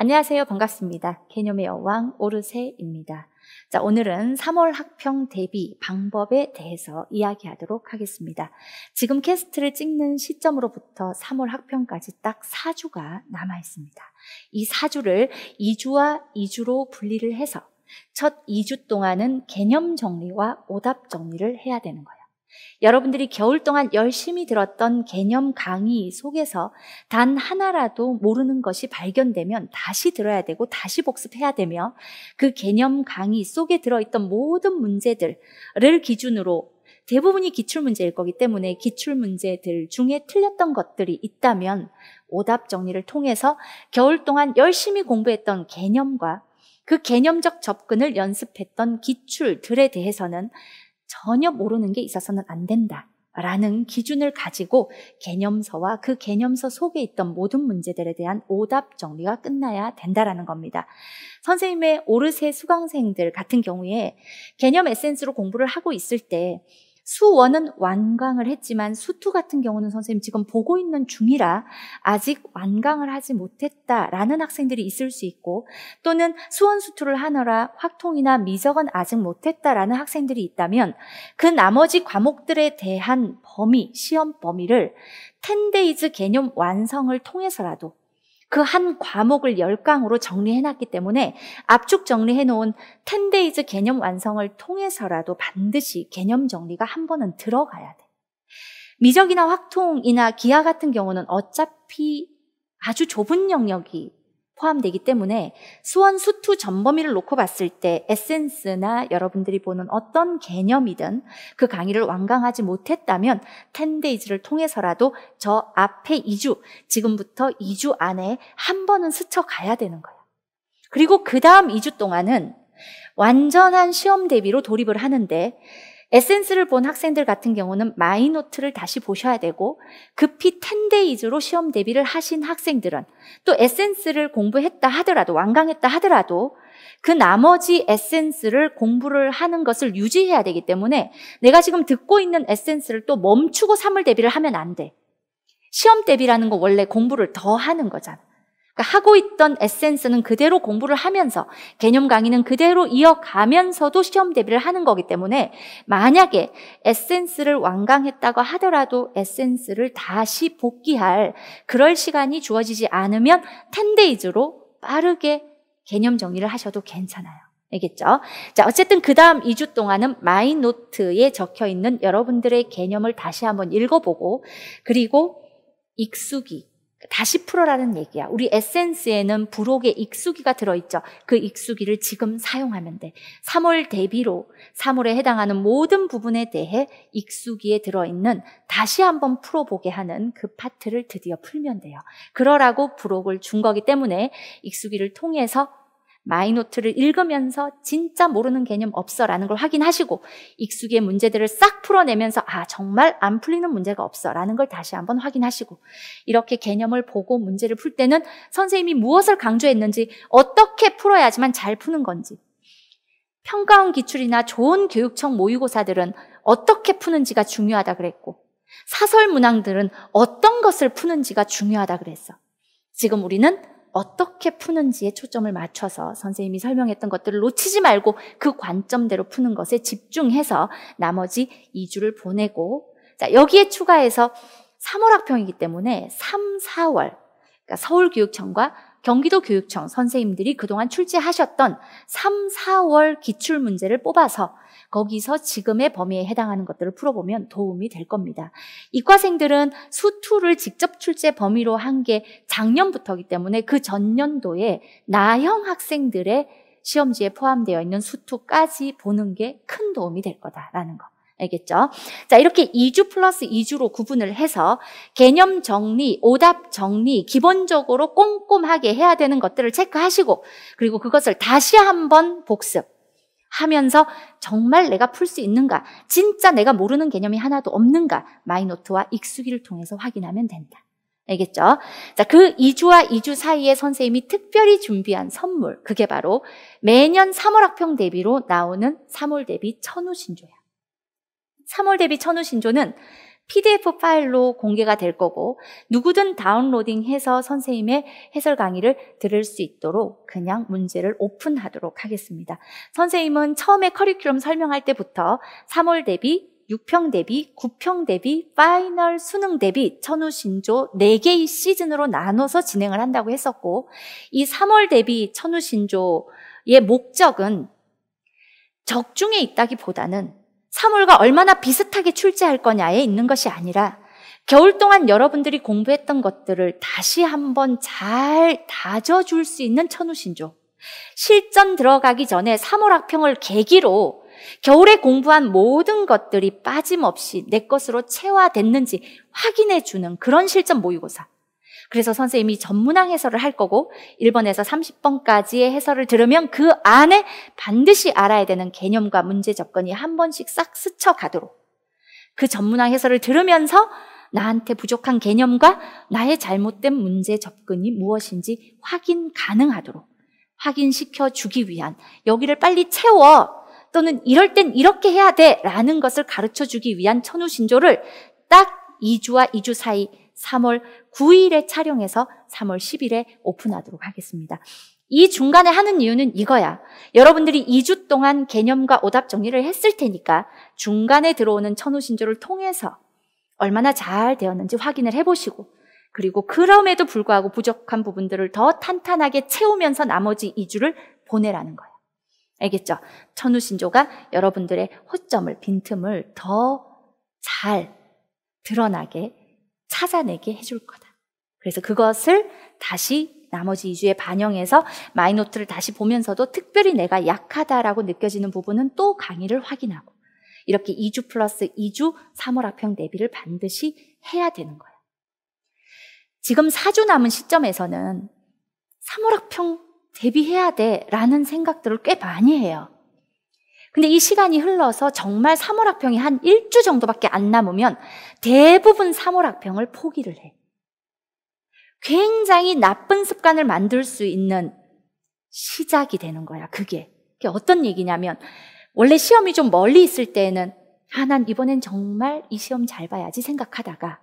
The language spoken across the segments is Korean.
안녕하세요. 반갑습니다. 개념의 여왕 오르세입니다. 자, 오늘은 3월 학평 대비 방법에 대해서 이야기하도록 하겠습니다. 지금 캐스트를 찍는 시점으로부터 3월 학평까지 딱 4주가 남아 있습니다. 이 4주를 2주와 2주로 분리를 해서 첫 2주 동안은 개념 정리와 오답 정리를 해야 되는 거예요. 여러분들이 겨울 동안 열심히 들었던 개념 강의 속에서 단 하나라도 모르는 것이 발견되면 다시 들어야 되고 다시 복습해야 되며 그 개념 강의 속에 들어있던 모든 문제들을 기준으로 대부분이 기출문제일 거기 때문에 기출문제들 중에 틀렸던 것들이 있다면 오답 정리를 통해서 겨울 동안 열심히 공부했던 개념과 그 개념적 접근을 연습했던 기출들에 대해서는 전혀 모르는 게 있어서는 안 된다. 라는 기준을 가지고 개념서와 그 개념서 속에 있던 모든 문제들에 대한 오답 정리가 끝나야 된다라는 겁니다. 선생님의 오르세 수강생들 같은 경우에 개념 에센스로 공부를 하고 있을 때 수원은 완강을 했지만 수투 같은 경우는 선생님 지금 보고 있는 중이라 아직 완강을 하지 못했다라는 학생들이 있을 수 있고 또는 수원 수투를 하느라 확통이나 미적은 아직 못했다라는 학생들이 있다면 그 나머지 과목들에 대한 범위, 시험 범위를 텐데이즈 개념 완성을 통해서라도 그한 과목을 열강으로 정리해놨기 때문에 압축 정리해놓은 10데이즈 개념 완성을 통해서라도 반드시 개념 정리가 한 번은 들어가야 돼. 미적이나 확통이나 기하 같은 경우는 어차피 아주 좁은 영역이 포함되기 때문에 수원 수투 전 범위를 놓고 봤을 때 에센스나 여러분들이 보는 어떤 개념이든 그 강의를 완강하지 못했다면 텐데이즈를 통해서라도 저 앞에 2주, 지금부터 2주 안에 한 번은 스쳐 가야 되는 거예요. 그리고 그 다음 2주 동안은 완전한 시험 대비로 돌입을 하는데 에센스를 본 학생들 같은 경우는 마이노트를 다시 보셔야 되고 급히 텐데이즈로 시험 대비를 하신 학생들은 또 에센스를 공부했다 하더라도 완강했다 하더라도 그 나머지 에센스를 공부를 하는 것을 유지해야 되기 때문에 내가 지금 듣고 있는 에센스를 또 멈추고 3월 대비를 하면 안 돼. 시험 대비라는 거 원래 공부를 더 하는 거잖아. 그러니까 하고 있던 에센스는 그대로 공부를 하면서 개념 강의는 그대로 이어가면서도 시험 대비를 하는 거기 때문에 만약에 에센스를 완강했다고 하더라도 에센스를 다시 복귀할 그럴 시간이 주어지지 않으면 10데이즈로 빠르게 개념 정리를 하셔도 괜찮아요. 알겠죠? 자, 어쨌든 그 다음 2주 동안은 마이노트에 적혀 있는 여러분들의 개념을 다시 한번 읽어보고, 그리고 익숙이, 다시 풀어라는 얘기야. 우리 에센스에는 부록의 익수기가 들어있죠. 그 익수기를 지금 사용하면 돼. 3월 대비로 3월에 해당하는 모든 부분에 대해 익수기에 들어있는 다시 한번 풀어보게 하는 그 파트를 드디어 풀면 돼요. 그러라고 부록을 준 거기 때문에 익수기를 통해서 마이노트를 읽으면서 진짜 모르는 개념 없어라는 걸 확인하시고 익숙의 문제들을 싹 풀어내면서 아 정말 안 풀리는 문제가 없어라는 걸 다시 한번 확인하시고 이렇게 개념을 보고 문제를 풀 때는 선생님이 무엇을 강조했는지 어떻게 풀어야지만 잘 푸는 건지 평가원 기출이나 좋은 교육청 모의고사들은 어떻게 푸는지가 중요하다 그랬고 사설 문항들은 어떤 것을 푸는지가 중요하다 그랬어. 지금 우리는 어떻게 푸는지에 초점을 맞춰서 선생님이 설명했던 것들을 놓치지 말고 그 관점대로 푸는 것에 집중해서 나머지 2주를 보내고 자, 여기에 추가해서 3월 학평이기 때문에 3, 4월 그러니까 서울교육청과 경기도교육청 선생님들이 그동안 출제하셨던 3, 4월 기출문제를 뽑아서 거기서 지금의 범위에 해당하는 것들을 풀어보면 도움이 될 겁니다. 이과생들은 수투를 직접 출제 범위로 한 게 작년부터기 때문에 그 전년도에 나형 학생들의 시험지에 포함되어 있는 수투까지 보는 게 큰 도움이 될 거다라는 거. 알겠죠? 자, 이렇게 2주 플러스 2주로 구분을 해서 개념 정리, 오답 정리, 기본적으로 꼼꼼하게 해야 되는 것들을 체크하시고, 그리고 그것을 다시 한번 복습. 하면서 정말 내가 풀 수 있는가? 진짜 내가 모르는 개념이 하나도 없는가? 마이노트와 익숙이를 통해서 확인하면 된다. 알겠죠? 자, 그 2주와 2주 사이에 선생님이 특별히 준비한 선물. 그게 바로 매년 3월 학평 대비로 나오는 3월 대비 천우신조야. 3월 대비 천우신조는 PDF 파일로 공개가 될 거고 누구든 다운로딩해서 선생님의 해설 강의를 들을 수 있도록 그냥 문제를 오픈하도록 하겠습니다. 선생님은 처음에 커리큘럼 설명할 때부터 3월 대비 6평 대비, 9평 대비, 파이널 수능 대비, 천우 신조 4개의 시즌으로 나눠서 진행을 한다고 했었고 이 3월 대비 천우 신조의 목적은 적중에 있다기보다는 사물과 얼마나 비슷하게 출제할 거냐에 있는 것이 아니라 겨울 동안 여러분들이 공부했던 것들을 다시 한번 잘 다져줄 수 있는 천우신조. 실전 들어가기 전에 사물학평을 계기로 겨울에 공부한 모든 것들이 빠짐없이 내 것으로 체화됐는지 확인해 주는 그런 실전 모의고사. 그래서 선생님이 전문항 해설을 할 거고 1번에서 30번까지의 해설을 들으면 그 안에 반드시 알아야 되는 개념과 문제 접근이 한 번씩 싹 스쳐 가도록 그 전문항 해설을 들으면서 나한테 부족한 개념과 나의 잘못된 문제 접근이 무엇인지 확인 가능하도록 확인시켜 주기 위한 여기를 빨리 채워 또는 이럴 땐 이렇게 해야 돼 라는 것을 가르쳐 주기 위한 천우신조를 딱 2주와 2주 사이 3월 9일에 촬영해서 3월 10일에 오픈하도록 하겠습니다. 이 중간에 하는 이유는 이거야. 여러분들이 2주 동안 개념과 오답 정리를 했을 테니까 중간에 들어오는 천우신조를 통해서 얼마나 잘 되었는지 확인을 해보시고 그리고 그럼에도 불구하고 부족한 부분들을 더 탄탄하게 채우면서 나머지 2주를 보내라는 거예요. 알겠죠? 천우신조가 여러분들의 허점을, 빈틈을 더 잘 드러나게 찾아내게 해줄 거다. 그래서 그것을 다시 나머지 2주에 반영해서 마이노트를 다시 보면서도 특별히 내가 약하다라고 느껴지는 부분은 또 강의를 확인하고 이렇게 2주 플러스 2주 3월 합평 대비를 반드시 해야 되는 거예요. 지금 4주 남은 시점에서는 3월 합평 대비해야 돼라는 생각들을 꽤 많이 해요. 근데 이 시간이 흘러서 정말 사물학평이 한 1주 정도밖에 안 남으면 대부분 사물학평을 포기를 해. 굉장히 나쁜 습관을 만들 수 있는 시작이 되는 거야, 그게. 그게 어떤 얘기냐면, 원래 시험이 좀 멀리 있을 때에는, 아, 난 이번엔 정말 이 시험 잘 봐야지 생각하다가,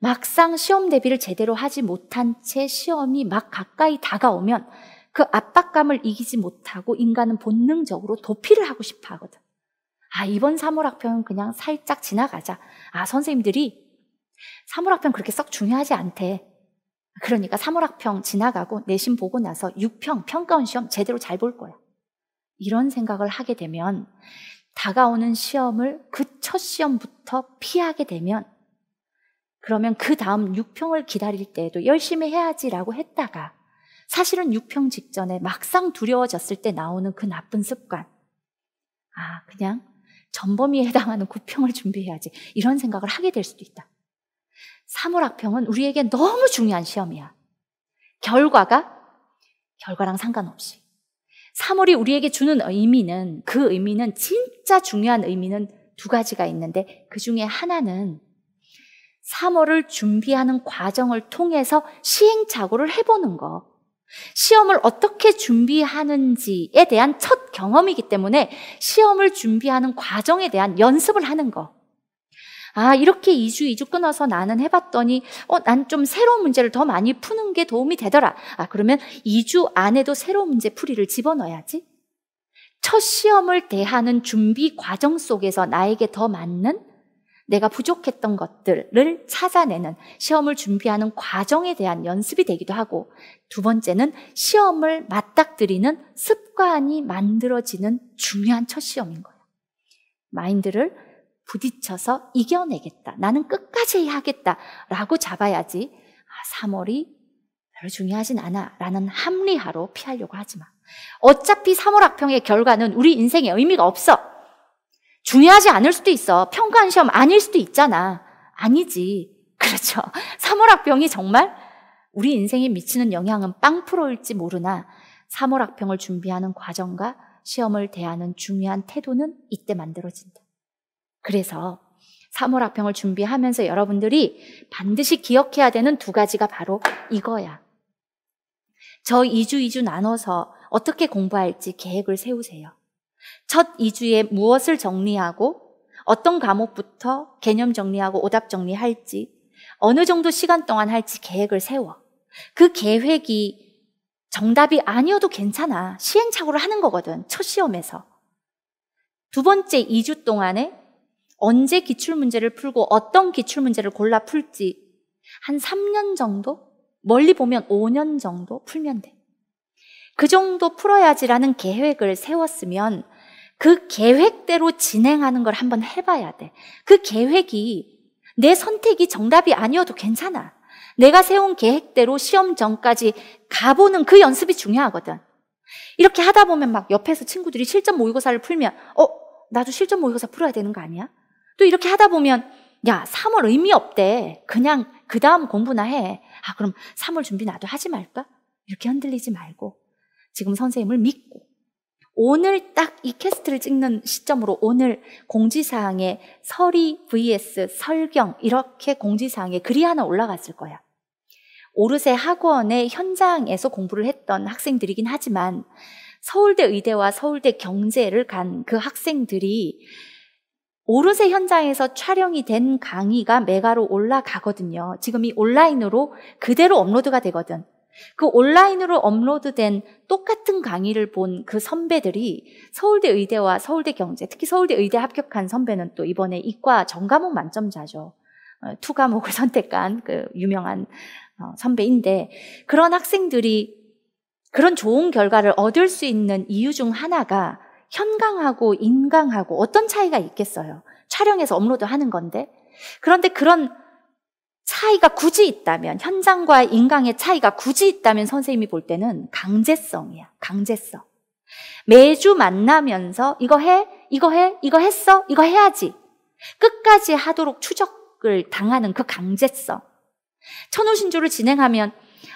막상 시험 대비를 제대로 하지 못한 채 시험이 막 가까이 다가오면, 그 압박감을 이기지 못하고 인간은 본능적으로 도피를 하고 싶어 하거든. 아, 이번 사물학평은 그냥 살짝 지나가자. 아, 선생님들이 사물학평 그렇게 썩 중요하지 않대. 그러니까 사물학평 지나가고 내신 보고 나서 6평 평가원 시험 제대로 잘 볼 거야. 이런 생각을 하게 되면 다가오는 시험을 그 첫 시험부터 피하게 되면 그러면 그 다음 6평을 기다릴 때에도 열심히 해야지라고 했다가 사실은 육평 직전에 막상 두려워졌을 때 나오는 그 나쁜 습관. 아, 그냥 전범위에 해당하는 구평을 준비해야지. 이런 생각을 하게 될 수도 있다. 사물학평은 우리에게 너무 중요한 시험이야. 결과가 결과랑 상관없이. 사물이 우리에게 주는 의미는 그 의미는 진짜 중요한 의미는 두 가지가 있는데 그 중에 하나는 사물을 준비하는 과정을 통해서 시행착오를 해보는 거. 시험을 어떻게 준비하는지에 대한 첫 경험이기 때문에 시험을 준비하는 과정에 대한 연습을 하는 거. 아, 이렇게 2주, 2주 끊어서 나는 해봤더니, 어, 난 좀 새로운 문제를 더 많이 푸는 게 도움이 되더라. 아, 그러면 2주 안에도 새로운 문제 풀이를 집어넣어야지. 첫 시험을 대하는 준비 과정 속에서 나에게 더 맞는 내가 부족했던 것들을 찾아내는 시험을 준비하는 과정에 대한 연습이 되기도 하고 두 번째는 시험을 맞닥뜨리는 습관이 만들어지는 중요한 첫 시험인 거예요. 마인드를 부딪혀서 이겨내겠다. 나는 끝까지 해야겠다 라고 잡아야지. 아, 3월이 별로 중요하진 않아. 라는 합리화로 피하려고 하지 마. 어차피 3월 학평의 결과는 우리 인생에 의미가 없어. 중요하지 않을 수도 있어. 평가한 시험 아닐 수도 있잖아. 아니지. 그렇죠. 3월학병이 정말 우리 인생에 미치는 영향은 빵프로일지 모르나 3월학병을 준비하는 과정과 시험을 대하는 중요한 태도는 이때 만들어진다. 그래서 3월학병을 준비하면서 여러분들이 반드시 기억해야 되는 두 가지가 바로 이거야. 저 2주 2주 나눠서 어떻게 공부할지 계획을 세우세요. 첫 2주에 무엇을 정리하고 어떤 과목부터 개념 정리하고 오답 정리할지 어느 정도 시간 동안 할지 계획을 세워. 그 계획이 정답이 아니어도 괜찮아. 시행착오를 하는 거거든. 첫 시험에서. 두 번째 2주 동안에 언제 기출문제를 풀고 어떤 기출문제를 골라 풀지 한 3년 정도? 멀리 보면 5년 정도 풀면 돼. 그 정도 풀어야지라는 계획을 세웠으면 그 계획대로 진행하는 걸 한번 해봐야 돼. 그 계획이 내 선택이 정답이 아니어도 괜찮아. 내가 세운 계획대로 시험 전까지 가보는 그 연습이 중요하거든. 이렇게 하다 보면 막 옆에서 친구들이 실전 모의고사를 풀면, 어, 나도 실전 모의고사 풀어야 되는 거 아니야? 또 이렇게 하다 보면, 야, 3월 의미 없대. 그냥 그 다음 공부나 해. 아, 그럼 3월 준비 나도 하지 말까? 이렇게 흔들리지 말고, 지금 선생님을 믿고, 오늘 딱 이 캐스트를 찍는 시점으로 오늘 공지사항에 설이 vs 설경 이렇게 공지사항에 글이 하나 올라갔을 거야. 오르세 학원의 현장에서 공부를 했던 학생들이긴 하지만 서울대 의대와 서울대 경제를 간 그 학생들이 오르세 현장에서 촬영이 된 강의가 메가로 올라가거든요. 지금 이 온라인으로 그대로 업로드가 되거든. 그 온라인으로 업로드된 똑같은 강의를 본 그 선배들이 서울대 의대와 서울대 경제, 특히 서울대 의대 합격한 선배는 또 이번에 이과 전과목 만점자죠. 투 어, 과목을 선택한 그 유명한 어, 선배인데 그런 학생들이 그런 좋은 결과를 얻을 수 있는 이유 중 하나가 현강하고 인강하고 어떤 차이가 있겠어요. 촬영해서 업로드 하는 건데. 그런데 그런 차이가 굳이 있다면 현장과 인강의 차이가 굳이 있다면 선생님이 볼 때는 강제성이야. 강제성. 매주 만나면서 이거 해, 이거 해, 이거 했어, 이거 해야지. 끝까지 하도록 추적을 당하는 그 강제성. 천우신조를 진행하면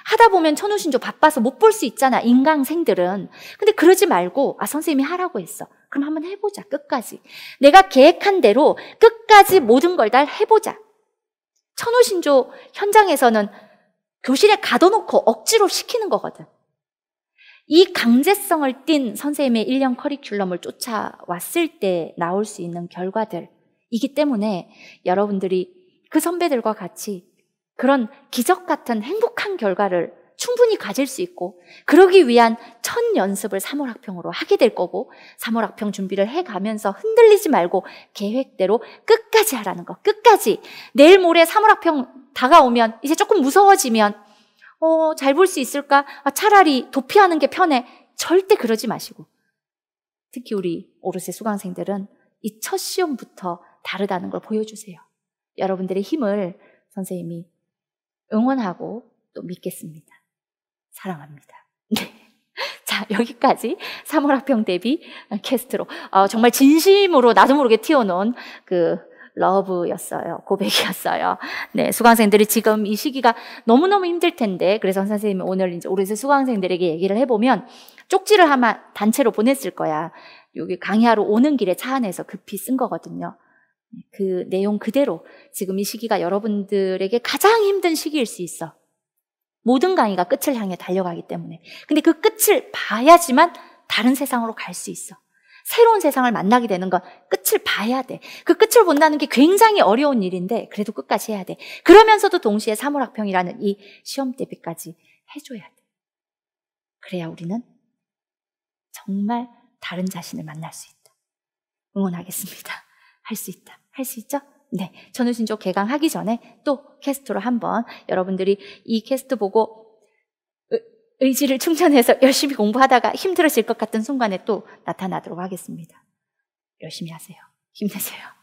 하다 보면 천우신조 바빠서 못 볼 수 있잖아. 인강생들은. 근데 그러지 말고 아 선생님이 하라고 했어. 그럼 한번 해보자. 끝까지. 내가 계획한 대로 끝까지 모든 걸 다 해보자. 천우신조 현장에서는 교실에 가둬놓고 억지로 시키는 거거든. 이 강제성을 띤 선생님의 1년 커리큘럼을 쫓아왔을 때 나올 수 있는 결과들이기 때문에 여러분들이 그 선배들과 같이 그런 기적 같은 행복한 결과를 충분히 가질 수 있고 그러기 위한 첫 연습을 3월 학평으로 하게 될 거고 3월 학평 준비를 해 가면서 흔들리지 말고 계획대로 끝까지 하라는 거. 끝까지. 내일 모레 3월 학평 다가오면 이제 조금 무서워지면 어, 잘 볼 수 있을까? 아, 차라리 도피하는 게 편해. 절대 그러지 마시고. 특히 우리 오르세 수강생들은 이 첫 시험부터 다르다는 걸 보여주세요. 여러분들의 힘을 선생님이 응원하고 또 믿겠습니다. 사랑합니다. 자, 여기까지 3월 학평 대비 캐스트로. 어, 정말 진심으로 나도 모르게 튀어놓은 그 러브였어요. 고백이었어요. 네, 수강생들이 지금 이 시기가 너무너무 힘들 텐데, 그래서 선생님이 오늘 이제 우리 수강생들에게 얘기를 해보면, 쪽지를 아마 단체로 보냈을 거야. 여기 강의하러 오는 길에 차 안에서 급히 쓴 거거든요. 그 내용 그대로 지금 이 시기가 여러분들에게 가장 힘든 시기일 수 있어. 모든 강의가 끝을 향해 달려가기 때문에. 근데 그 끝을 봐야지만 다른 세상으로 갈 수 있어. 새로운 세상을 만나게 되는 건 끝을 봐야 돼. 그 끝을 본다는 게 굉장히 어려운 일인데 그래도 끝까지 해야 돼. 그러면서도 동시에 사물학평이라는 이 시험 대비까지 해줘야 돼. 그래야 우리는 정말 다른 자신을 만날 수 있다. 응원하겠습니다. 할 수 있다. 할 수 있죠? 네, 천우신조 개강하기 전에 또 캐스트로 한번 여러분들이 이 캐스트 보고 의지를 충전해서 열심히 공부하다가 힘들어질 것 같은 순간에 또 나타나도록 하겠습니다. 열심히 하세요. 힘내세요.